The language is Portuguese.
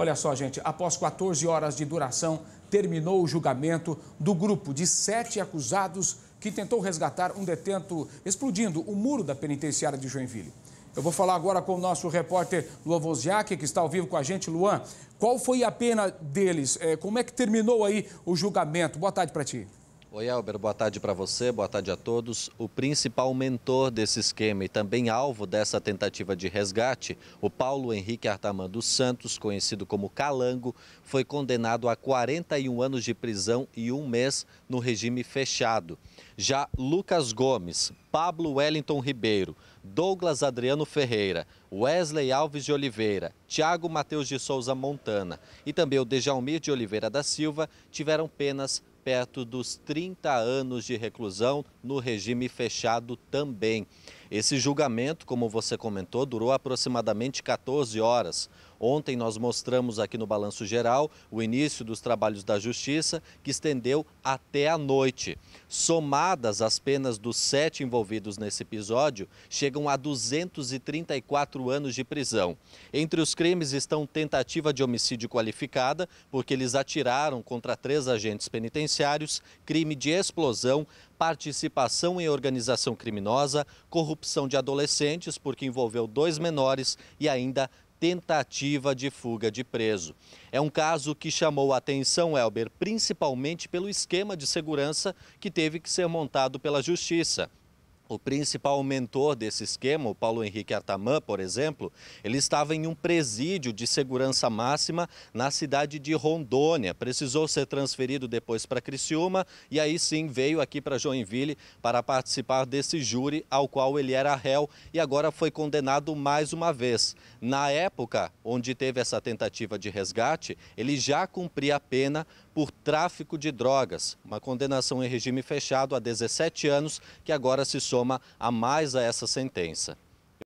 Olha só, gente, após 14 horas de duração, terminou o julgamento do grupo de sete acusados que tentou resgatar um detento explodindo o muro da penitenciária de Joinville. Eu vou falar agora com o nosso repórter Luan Voziak, que está ao vivo com a gente. Luan, qual foi a pena deles? É, como é que terminou aí o julgamento? Boa tarde para ti. Oi, Elber, boa tarde para você, boa tarde a todos. O principal mentor desse esquema e também alvo dessa tentativa de resgate, o Paulo Henrique Artaman dos Santos, conhecido como Calango, foi condenado a 41 anos de prisão e um mês no regime fechado. Já Lucas Gomes, Pablo Wellington Ribeiro, Douglas Adriano Ferreira, Wesley Alves de Oliveira, Tiago Matheus de Souza Montana e também o Dejalmir de Oliveira da Silva tiveram penas perto dos 30 anos de reclusão no regime fechado também. Esse julgamento, como você comentou, durou aproximadamente 14 horas. Ontem nós mostramos aqui no Balanço Geral o início dos trabalhos da Justiça, que estendeu até a noite. Somadas as penas dos sete envolvidos nesse episódio, chegam a 234 anos de prisão. Entre os crimes estão tentativa de homicídio qualificada, porque eles atiraram contra três agentes penitenciários, crime de explosão, participação em organização criminosa, corrupção de adolescentes, porque envolveu dois menores, e ainda tentativa de fuga de preso. É um caso que chamou a atenção, Elber, principalmente pelo esquema de segurança que teve que ser montado pela Justiça. O principal mentor desse esquema, o Paulo Henrique Atamã, por exemplo, ele estava em um presídio de segurança máxima na cidade de Rondônia. Precisou ser transferido depois para Criciúma e aí sim veio aqui para Joinville para participar desse júri ao qual ele era réu e agora foi condenado mais uma vez. Na época onde teve essa tentativa de resgate, ele já cumpria a pena por tráfico de drogas, uma condenação em regime fechado há 17 anos que agora se soma soma a mais a essa sentença.